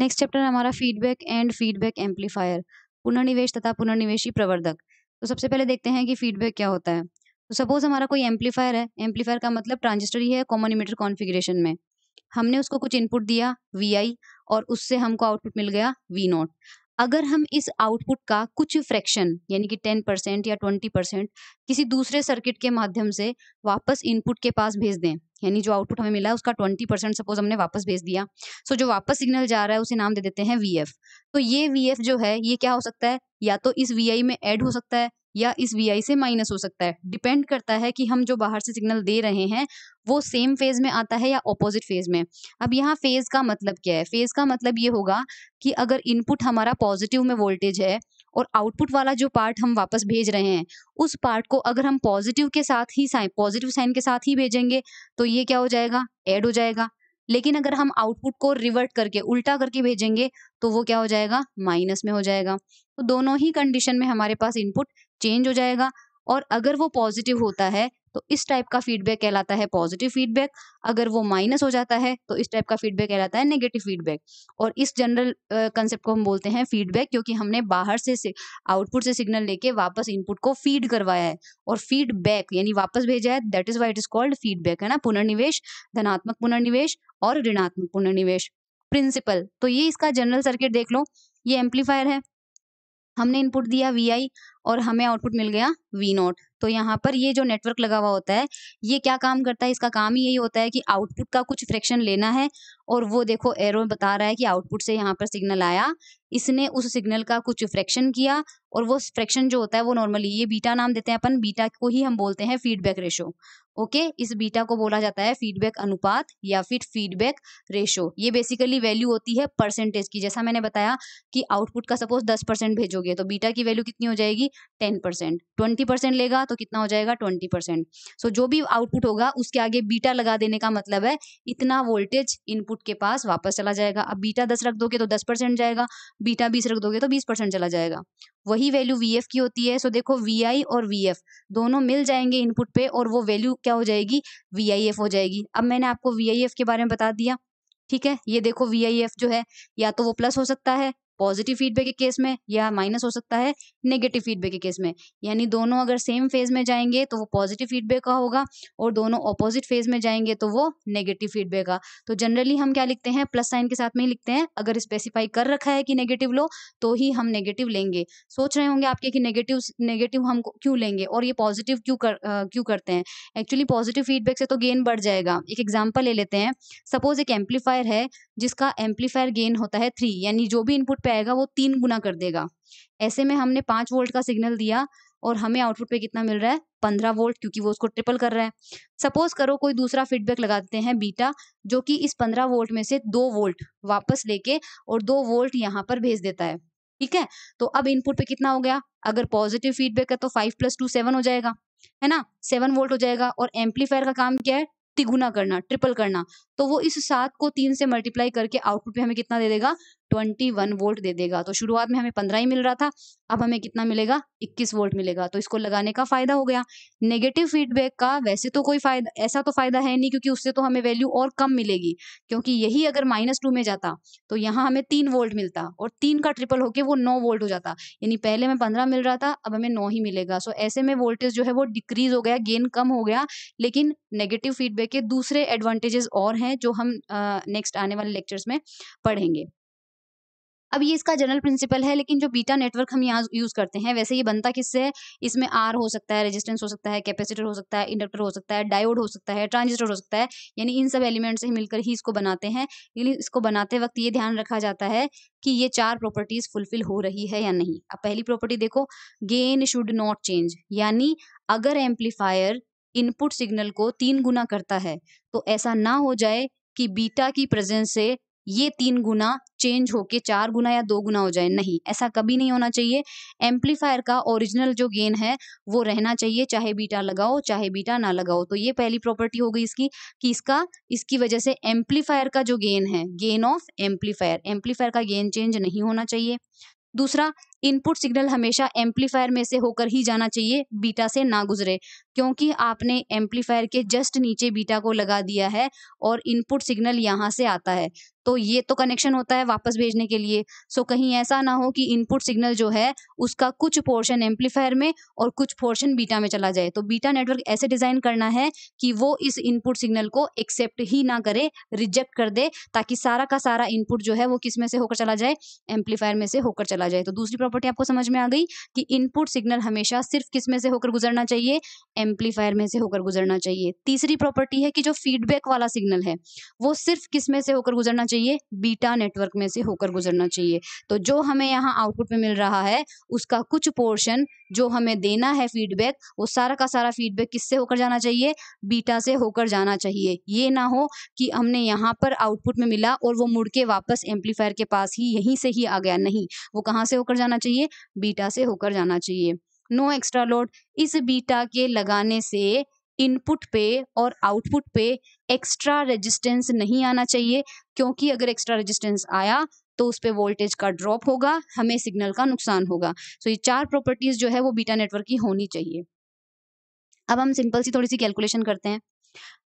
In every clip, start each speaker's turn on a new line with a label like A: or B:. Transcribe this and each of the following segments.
A: next chapter हमारा feedback and feedback amplifier पुनर्निवेश तथा पुनर्निवेशी प्रवर्धक तो सबसे पहले देखते हैं कि फीडबैक क्या होता है तो सपोज हमारा कोई एम्पलीफायर है एम्पलीफायर का मतलब ट्रांजिस्टर ही है कॉमन इमीटर कॉन्फिग्रेशन में हमने उसको कुछ इनपुट दिया वी आई और उससे हमको आउटपुट मिल गया वी नॉट अगर हम इस आउटपुट का कुछ फ्रैक्शन यानी कि टेन परसेंट या ट्वेंटी परसेंट किसी दूसरे सर्किट के माध्यम से वापस इनपुट के पास भेज दें यानी जो आउटपुट हमें मिला है उसका ट्वेंटी परसेंट सपोज हमने वापस भेज दिया सो जो वापस सिग्नल जा रहा है उसे नाम दे देते हैं वी तो ये वी जो है ये क्या हो सकता है या तो इस वी में एड हो सकता है या इस वी से माइनस हो सकता है डिपेंड करता है कि हम जो बाहर से सिग्नल दे रहे हैं वो सेम फेज में आता है या ऑपोजिट फेज में अब यहाँ फेज का मतलब क्या है फेज का मतलब ये होगा कि अगर इनपुट हमारा पॉजिटिव में वोल्टेज है और आउटपुट वाला जो पार्ट हम वापस भेज रहे हैं उस पार्ट को अगर हम पॉजिटिव के साथ ही साइन पॉजिटिव साइन के साथ ही भेजेंगे तो ये क्या हो जाएगा ऐड हो जाएगा लेकिन अगर हम आउटपुट को रिवर्ट करके उल्टा करके भेजेंगे तो वो क्या हो जाएगा माइनस में हो जाएगा तो दोनों ही कंडीशन में हमारे पास इनपुट चेंज हो जाएगा और अगर वो पॉजिटिव होता है तो इस टाइप का फीडबैक कहलाता है पॉजिटिव फीडबैक अगर वो माइनस हो जाता है तो इस टाइप का फीडबैक कहलाता है नेगेटिव फीडबैक और इस जनरल कंसेप्ट को हम बोलते हैं फीडबैक क्योंकि हमने बाहर से आउटपुट से सिग्नल लेके वापस इनपुट को फीड करवाया है और फीडबैक यानी वापस भेजा है that is why it is called feedback है ना पुनर्निवेश धनात्मक पुनर्निवेश और ऋणात्मक पुनर्निवेश प्रिंसिपल तो ये इसका जनरल सर्किट देख लो ये एम्पलीफायर है हमने इनपुट दिया वी और हमें आउटपुट मिल गया वी नॉट तो यहाँ पर ये जो नेटवर्क लगा हुआ होता है ये क्या काम करता है इसका काम ही यही होता है कि आउटपुट का कुछ फ्रैक्शन लेना है और वो देखो एरो बता रहा है कि आउटपुट से यहाँ पर सिग्नल आया इसने उस सिग्नल का कुछ फ्रैक्शन किया और वो फ्रैक्शन जो होता है वो नॉर्मली ये बीटा नाम देते हैं अपन बीटा को ही हम बोलते हैं फीडबैक रेशो ओके इस बीटा को बोला जाता है फीडबैक अनुपात या फिर फीडबैक रेशो ये बेसिकली वैल्यू होती है परसेंटेज की जैसा मैंने बताया कि आउटपुट का सपोज दस परसेंट भेजोगे तो बीटा की वैल्यू कितनी हो जाएगी टेन परसेंट ट्वेंटी परसेंट लेगा तो कितना हो जाएगा ट्वेंटी परसेंट सो जो भी आउटपुट होगा उसके आगे बीटा लगा देने का मतलब है इतना वोल्टेज इनपुट के पास वापस चला जाएगा अब बीटा दस रख दोगे तो दस परसेंट जाएगा बीटा बीस रख दोगे तो बीस परसेंट चला जाएगा वही वैल्यू वी की होती है सो देखो वी और वी दोनों मिल जाएंगे इनपुट पे और वो वैल्यू क्या हो जाएगी वी हो जाएगी अब मैंने आपको वी के बारे में बता दिया ठीक है ये देखो वी जो है या तो वो प्लस हो सकता है पॉजिटिव फीडबैक के केस में या माइनस हो सकता है नेगेटिव फीडबैक के केस में यानी दोनों अगर सेम फेज में जाएंगे तो वो पॉजिटिव फीडबैक का होगा और दोनों ऑपोजिट फेज में जाएंगे तो वो नेगेटिव फीडबैक का तो जनरली हम क्या लिखते हैं प्लस साइन के साथ में ही लिखते हैं अगर स्पेसिफाई कर रखा है कि नेगेटिव लो तो ही हम नेगेटिव लेंगे सोच रहे होंगे आपके कि नेगेटिव नेगेटिव हम क्यों लेंगे और ये पॉजिटिव क्यों कर क्यों करते हैं एक्चुअली पॉजिटिव फीडबैक से तो गेन बढ़ जाएगा एक एग्जाम्पल ले लेते हैं सपोज एक एम्पलीफायर है जिसका एम्पलीफायर गेन होता है थ्री यानी जो भी इनपुट पे आएगा वो तीन गुना कर देगा ऐसे में हमने पाँच वोल्ट का सिग्नल दिया और हमें आउटपुट पे कितना मिल रहा है पंद्रह वोल्ट क्योंकि वो उसको ट्रिपल कर रहा है सपोज करो कोई दूसरा फीडबैक लगा देते हैं बीटा जो कि इस पंद्रह वोल्ट में से दो वोल्ट वापस लेके और दो वोल्ट यहाँ पर भेज देता है ठीक है तो अब इनपुट पे कितना हो गया अगर पॉजिटिव फीडबैक है तो फाइव प्लस टू सेवन हो जाएगा है ना सेवन वोल्ट हो जाएगा और एम्पलीफायर का काम क्या है तिगुना करना ट्रिपल करना तो वो इस सात को तीन से मल्टीप्लाई करके आउटपुट पे हमें कितना दे देगा ट्वेंटी वन वोल्ट दे देगा तो शुरुआत में हमें पंद्रह ही मिल रहा था अब हमें कितना मिलेगा इक्कीस वोल्ट मिलेगा तो इसको लगाने का फायदा हो गया नेगेटिव फीडबैक का वैसे तो कोई फायदा ऐसा तो फायदा है नहीं क्योंकि उससे तो हमें वैल्यू और कम मिलेगी क्योंकि यही अगर माइनस टू में जाता तो यहाँ हमें तीन वोल्ट मिलता और तीन का ट्रिपल होके वो नौ वोल्ट हो जाता यानी पहले में पंद्रह मिल रहा था अब हमें नौ ही मिलेगा सो ऐसे में वोल्टेज जो है वो डिक्रीज हो गया गेन कम हो गया लेकिन नेगेटिव फीडबैक के दूसरे एडवांटेजेस और हैं हैं जो हम नेक्स्ट आने वाले लेक्चर्स में पढ़ेंगे अब ये इसका जनरल प्रिंसिपल है लेकिन जो बीटा नेटवर्क हम यहाँ यूज करते हैं वैसे ये बनता किससे है इसमें आर हो सकता है रेजिस्टेंस हो सकता है कैपेसिटर हो सकता है इंडक्टर हो सकता है डायोड हो सकता है ट्रांजिस्टर हो सकता है यानी इन सब एलिमेंट से मिलकर ही इसको बनाते हैं लेकिन इसको बनाते वक्त ये ध्यान रखा जाता है कि ये चार प्रॉपर्टीज फुलफिल हो रही है या नहीं अब पहली प्रॉपर्टी देखो गेन शुड नॉट चेंज यानी अगर एम्पलीफायर इनपुट सिग्नल को तीन गुना करता है तो ऐसा ना हो जाए कि बीटा की प्रेजेंस से ये तीन गुना चेंज होके चार गुना या दो गुना हो जाए नहीं ऐसा कभी नहीं होना चाहिए एम्पलीफायर का ओरिजिनल जो गेन है वो रहना चाहिए चाहे बीटा लगाओ चाहे बीटा ना लगाओ तो ये पहली प्रॉपर्टी हो गई इसकी कि इसका इसकी वजह से एम्पलीफायर का जो गेन है गेन ऑफ एम्पलीफायर एम्पलीफायर का गेन चेंज नहीं होना चाहिए दूसरा इनपुट सिग्नल हमेशा एम्पलीफायर में से होकर ही जाना चाहिए बीटा से ना गुजरे क्योंकि आपने एम्पलीफायर के जस्ट नीचे बीटा को लगा दिया है और इनपुट सिग्नल यहाँ से आता है तो ये तो कनेक्शन होता है वापस भेजने के लिए सो कहीं ऐसा ना हो कि इनपुट सिग्नल जो है उसका कुछ पोर्शन एम्पलीफायर में और कुछ पोर्शन बीटा में चला जाए तो बीटा नेटवर्क ऐसे डिजाइन करना है कि वो इस इनपुट सिग्नल को एक्सेप्ट ही ना करे रिजेक्ट कर दे ताकि सारा का सारा इनपुट जो है वो किस में से होकर चला जाए एम्पलीफायर में से होकर चला जाए तो दूसरी प्रॉपर्टी आपको समझ में आ गई कि इनपुट सिग्नल हमेशा सिर्फ किस में से होकर गुजरना चाहिए एम्पलीफायर में से होकर गुजरना चाहिए तीसरी प्रॉपर्टी है कि जो फीडबैक वाला सिग्नल है वो सिर्फ किस में से होकर गुजरना चाहिए बीटा नेटवर्क में से होकर गुजरना चाहिए तो जो हमें यहाँ आउटपुट में मिल रहा है उसका कुछ पोर्शन जो हमें देना है फीडबैक वो सारा का सारा फीडबैक किससे होकर जाना चाहिए बीटा से होकर जाना चाहिए ये ना हो कि हमने यहाँ पर आउटपुट में मिला और वो मुड़ के वापस एम्पलीफायर के पास ही यहीं से ही आ गया नहीं वो कहाँ से होकर जाना जाना चाहिए बीटा से होकर जाना चाहिए नो एक्स्ट्रा लोड इस बीटा के लगाने से इनपुट पे और आउटपुट पे एक्स्ट्रा रेजिस्टेंस नहीं आना चाहिए क्योंकि अगर एक्स्ट्रा रेजिस्टेंस आया तो उस पर वोल्टेज का ड्रॉप होगा हमें सिग्नल का नुकसान होगा सो so, ये चार प्रॉपर्टीज जो है वो बीटा नेटवर्क की होनी चाहिए अब हम सिंपल सी थोड़ी सी कैलकुलेशन करते हैं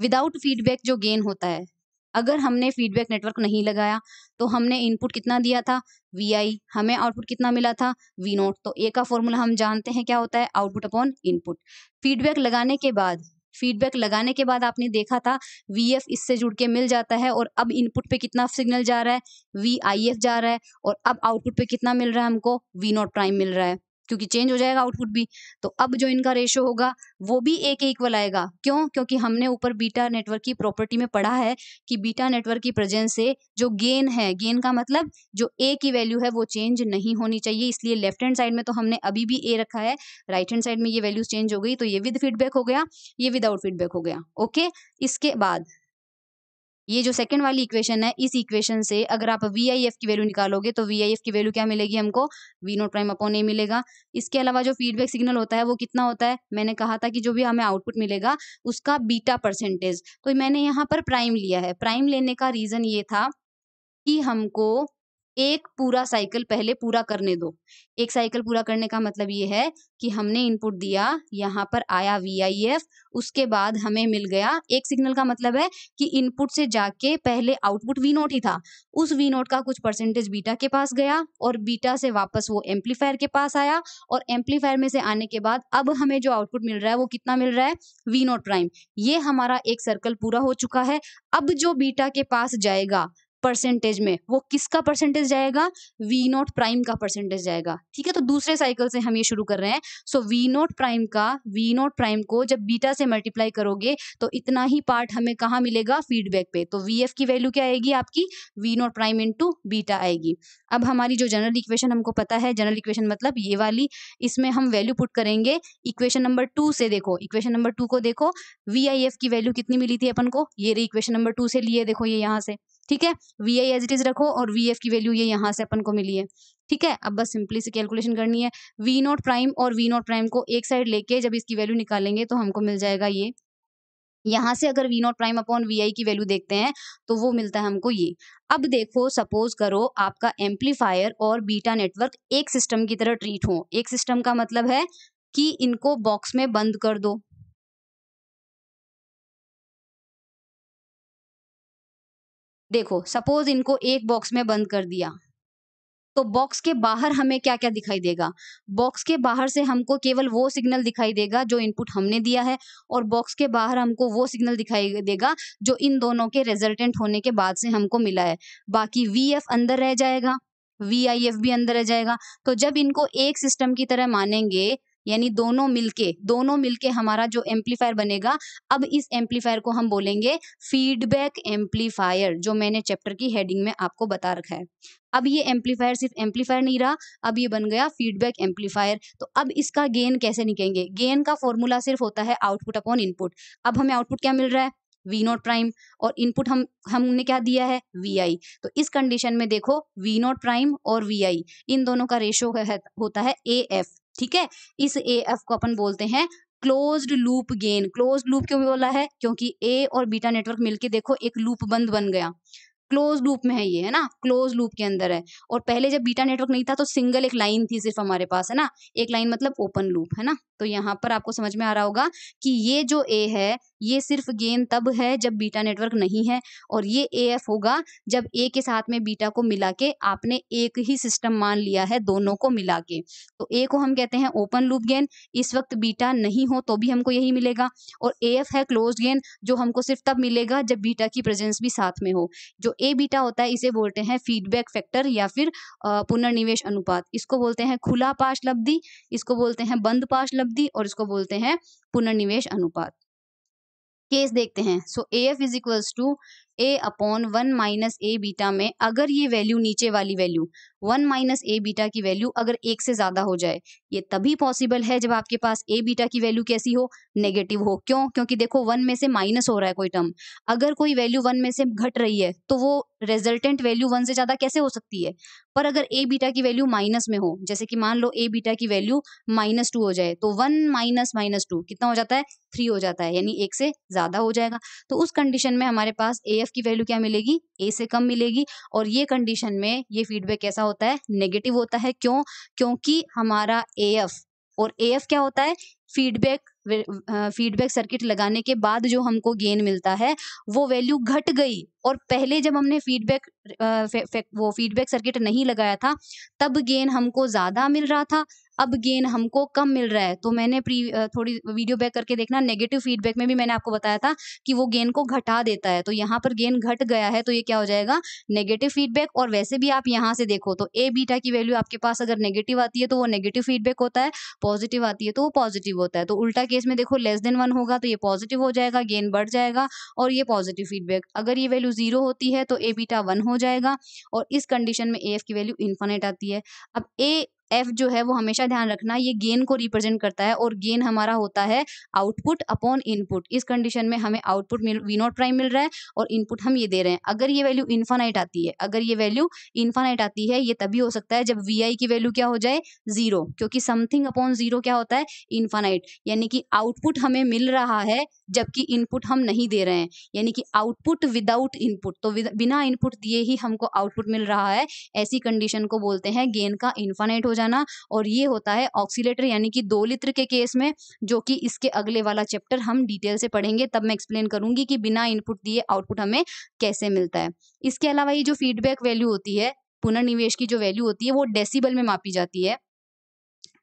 A: विदाउट फीडबैक जो गेन होता है अगर हमने फीडबैक नेटवर्क नहीं लगाया तो हमने इनपुट कितना दिया था वी आई हमें आउटपुट कितना मिला था वी नोट तो ए का फॉर्मूला हम जानते हैं क्या होता है आउटपुट अपॉन इनपुट फीडबैक लगाने के बाद फीडबैक लगाने के बाद आपने देखा था वी एफ इससे जुड़ के मिल जाता है और अब इनपुट पे कितना सिग्नल जा रहा है वी आई एफ जा रहा है और अब आउटपुट पे कितना मिल रहा है हमको वी नोट प्राइम मिल रहा है क्योंकि चेंज हो जाएगा आउटपुट भी तो अब जो इनका रेशो होगा वो भी ए के इक्वल आएगा क्यों क्योंकि हमने ऊपर बीटा नेटवर्क की प्रॉपर्टी में पढ़ा है कि बीटा नेटवर्क की प्रेजेंस से जो गेन है गेन का मतलब जो ए की वैल्यू है वो चेंज नहीं होनी चाहिए इसलिए लेफ्ट हैंड साइड में तो हमने अभी भी ए रखा है राइट हैंड साइड में ये वैल्यूज चेंज हो गई तो ये विद फीडबैक हो गया ये विदाउट फीडबैक हो गया ओके इसके बाद ये जो सेकंड वाली इक्वेशन है इस इक्वेशन से अगर आप वी आई एफ की वैल्यू निकालोगे तो वी आई एफ की वैल्यू क्या मिलेगी हमको V not prime upon A मिलेगा इसके अलावा जो फीडबैक सिग्नल होता है वो कितना होता है मैंने कहा था कि जो भी हमें आउटपुट मिलेगा उसका बीटा परसेंटेज तो मैंने यहाँ पर प्राइम लिया है प्राइम लेने का रीजन ये था कि हमको एक पूरा साइकिल पहले पूरा करने दो एक साइकिल पूरा करने का मतलब ये है कि हमने इनपुट दिया यहाँ पर आया वी उसके बाद हमें मिल गया एक सिग्नल का मतलब है कि इनपुट से जाके पहले आउटपुट वी नोट ही था उस वी नोट का कुछ परसेंटेज बीटा के पास गया और बीटा से वापस वो एम्पलीफायर के पास आया और एम्पलीफायर में से आने के बाद अब हमें जो आउटपुट मिल रहा है वो कितना मिल रहा है वी नोट प्राइम ये हमारा एक सर्कल पूरा हो चुका है अब जो बीटा के पास जाएगा परसेंटेज में वो किसका परसेंटेज जाएगा वी नॉट प्राइम का परसेंटेज जाएगा ठीक है तो दूसरे साइकिल से हम ये शुरू कर रहे हैं सो वी नॉट प्राइम का वी नॉट प्राइम को जब बीटा से मल्टीप्लाई करोगे तो इतना ही पार्ट हमें कहाँ मिलेगा फीडबैक पे तो वी एफ की वैल्यू क्या आएगी आपकी V not prime into beta आएगी अब हमारी जो जनरल इक्वेशन हमको पता है जनरल इक्वेशन मतलब ये वाली इसमें हम वैल्यू पुट करेंगे इक्वेशन नंबर टू से देखो इक्वेशन नंबर टू को देखो वी आई एफ की वैल्यू कितनी मिली थी अपन को ये रही इक्वेशन नंबर टू से लिए देखो ये यहाँ से ठीक है V I as it is रखो और वी एफ की वैल्यू ये यहाँ से अपन को मिली है ठीक है अब बस सिंपली से कैलकुलेशन करनी है वी नॉट प्राइम और वी नॉट प्राइम को एक साइड लेके जब इसकी वैल्यू निकालेंगे तो हमको मिल जाएगा ये यहाँ से अगर V not prime upon V I की वैल्यू देखते हैं तो वो मिलता है हमको ये अब देखो सपोज करो आपका एम्पलीफायर और बीटा नेटवर्क एक सिस्टम की तरह ट्रीट हो एक सिस्टम का मतलब है कि इनको बॉक्स में बंद कर दो देखो सपोज इनको एक बॉक्स में बंद कर दिया तो बॉक्स के बाहर हमें क्या क्या दिखाई देगा बॉक्स के बाहर से हमको केवल वो सिग्नल दिखाई देगा जो इनपुट हमने दिया है और बॉक्स के बाहर हमको वो सिग्नल दिखाई देगा जो इन दोनों के रिजल्टेंट होने के बाद से हमको मिला है बाकी वी एफ अंदर रह जाएगा वी आई एफ भी अंदर रह जाएगा तो जब इनको एक सिस्टम की तरह मानेंगे यानी दोनों मिलके दोनों मिलके हमारा जो एम्पलीफायर बनेगा अब इस एम्पलीफायर को हम बोलेंगे फीडबैक एम्पलीफायर जो मैंने चैप्टर की हेडिंग में आपको बता रखा है अब ये एम्पलीफायर सिर्फ एम्पलीफायर नहीं रहा अब ये बन गया फीडबैक एम्पलीफायर तो अब इसका गेन कैसे निकलेंगे गेन का फॉर्मूला सिर्फ होता है आउटपुट अपॉन इनपुट अब हमें आउटपुट क्या मिल रहा है वी नॉट प्राइम और इनपुट हम हमने क्या दिया है वी आई तो इस कंडीशन में देखो वी नॉट प्राइम और वी आई इन दोनों का रेशो होता है ए एफ ठीक है इस ए एफ को अपन बोलते हैं closed loop gain close loop क्यों बोला है क्योंकि ए और बीटा नेटवर्क मिलके देखो एक लूप बंद बन गया क्लोज लूप में है ये है ना क्लोज लूप के अंदर है और पहले जब बीटा नेटवर्क नहीं था तो सिंगल एक लाइन थी सिर्फ हमारे पास है ना एक लाइन मतलब ओपन लूप है ना तो यहाँ पर आपको समझ में आ रहा होगा कि ये जो ए है ये सिर्फ गेन तब है जब बीटा नेटवर्क नहीं है और ये ए एफ होगा जब ए के साथ में बीटा को मिला के आपने एक ही सिस्टम मान लिया है दोनों को मिला के तो ए को हम कहते हैं ओपन लूप गेन इस वक्त बीटा नहीं हो तो भी हमको यही मिलेगा और ए एफ है क्लोज गेन जो हमको सिर्फ तब मिलेगा जब बीटा की प्रेजेंस भी साथ में हो जो ए बीटा होता है इसे बोलते हैं फीडबैक फैक्टर या फिर पुनर्निवेश अनुपात इसको बोलते हैं खुला पाश लब्धि इसको बोलते हैं बंद पाश लब्धि और इसको बोलते हैं पुनर्निवेश अनुपात केस देखते हैं so A F is equals to A upon one minus A beta में अगर ये वैल्यू नीचे वाली value one minus A beta की वैल्यू अगर एक से ज्यादा हो जाए ये तभी पॉसिबल है जब आपके पास ए बीटा की वैल्यू कैसी हो नेगेटिव हो क्यों क्योंकि देखो वन में से माइनस हो रहा है कोई टर्म अगर कोई वैल्यू वन में से घट रही है तो वो रेजल्टेंट वैल्यू वन से ज्यादा कैसे हो सकती है पर अगर ए बीटा की वैल्यू माइनस में हो जैसे कि मान लो ए बीटा की वैल्यू माइनस टू हो जाए तो वन माइनस माइनस टू कितना हो जाता है थ्री हो जाता है यानी एक से ज्यादा हो जाएगा तो उस कंडीशन में हमारे पास ए उसकी वैल्यू क्या मिलेगी ए से कम मिलेगी और ये कंडीशन में ये फीडबैक कैसा होता है नेगेटिव होता है क्यों क्योंकि हमारा ए एफ और ए एफ क्या होता है फीडबैक फीडबैक सर्किट लगाने के बाद जो हमको गेन मिलता है वो वैल्यू घट गई और पहले जब हमने फीडबैक वो फीडबैक सर्किट नहीं लगाया था तब गेन हमको ज़्यादा मिल रहा था अब गेन हमको कम मिल रहा है तो मैंने प्री थोड़ी वीडियो बैक करके देखना नेगेटिव फीडबैक में भी मैंने आपको बताया था कि वो गेन को घटा देता है तो यहाँ पर गेन घट गया है तो ये क्या हो जाएगा नेगेटिव फीडबैक और वैसे भी आप यहाँ से देखो तो ए बीटा की वैल्यू आपके पास अगर नेगेटिव आती है तो वो नेगेटिव फीडबैक होता है पॉजिटिव आती है तो वो पॉजिटिव होता है तो उल्टा केस में देखो लेस देन वन होगा तो ये पॉजिटिव हो जाएगा गेन बढ़ जाएगा और ये पॉजिटिव फीडबैक अगर ये वैल्यू जीरो होती है तो ए बीटा वन हो जाएगा और इस कंडीशन में ए एफ की वैल्यू इन्फानेट आती है अब ए एफ जो है वो हमेशा ध्यान रखना ये गेन को रिप्रेजेंट करता है और गेन हमारा होता है आउटपुट अपॉन इनपुट इस कंडीशन में हमें आउटपुट वी नॉट प्राइम मिल रहा है और इनपुट हम ये दे रहे हैं अगर ये वैल्यू इन्फानाइट आती है अगर ये वैल्यू इन्फानाइट आती है ये तभी हो सकता है जब वी आई की वैल्यू क्या हो जाए जीरो क्योंकि समथिंग अपॉन जीरो क्या होता है इन्फानाइट यानी कि आउटपुट हमें मिल रहा है जबकि इनपुट हम नहीं दे रहे हैं यानी कि आउटपुट विदाउट इनपुट तो बिना इनपुट दिए ही हमको आउटपुट मिल रहा है ऐसी कंडीशन को बोलते हैं गेन का इन्फानाइट हो जाना और ये होता है ऑक्सीलेटर यानी कि दो लित्र के केस में जो कि इसके अगले वाला चैप्टर हम डिटेल से पढ़ेंगे तब मैं एक्सप्लेन करूंगी कि बिना इनपुट दिए आउटपुट हमें कैसे मिलता है इसके अलावा ये जो फीडबैक वैल्यू होती है पुनर्निवेश की जो वैल्यू होती है वो डेसिबल में मापी जाती है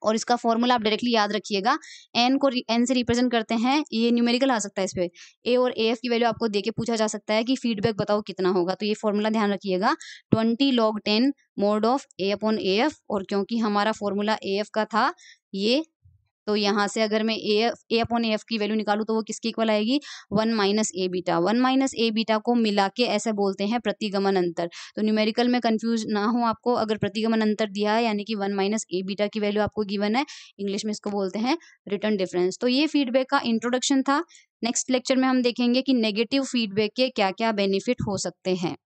A: और इसका फॉर्मूला आप डायरेक्टली याद रखिएगा एन को एन से रिप्रेजेंट करते हैं ये न्यूमेरिकल आ सकता है इस पर ए और ए एफ की वैल्यू आपको देके पूछा जा सकता है कि फीडबैक बताओ कितना होगा तो ये फॉर्मूला ध्यान रखिएगा twenty log ten mod of A upon A F और क्योंकि हमारा फॉर्मूला ए एफ का था ये तो यहाँ से अगर मैं A A upon A F की वैल्यू निकालू तो वो किसके इक्वल आएगी one minus A beta one minus A beta को मिला के ऐसे बोलते हैं प्रतिगमन अंतर तो न्यूमेरिकल में कन्फ्यूज ना हो आपको अगर प्रतिगमन अंतर दिया है यानी कि वन माइनस ए बीटा की वैल्यू आपको गिवन है इंग्लिश में इसको बोलते हैं रिटर्न डिफरेंस तो ये फीडबैक का इंट्रोडक्शन था नेक्स्ट लेक्चर में हम देखेंगे कि नेगेटिव फीडबैक के क्या क्या बेनिफिट हो सकते हैं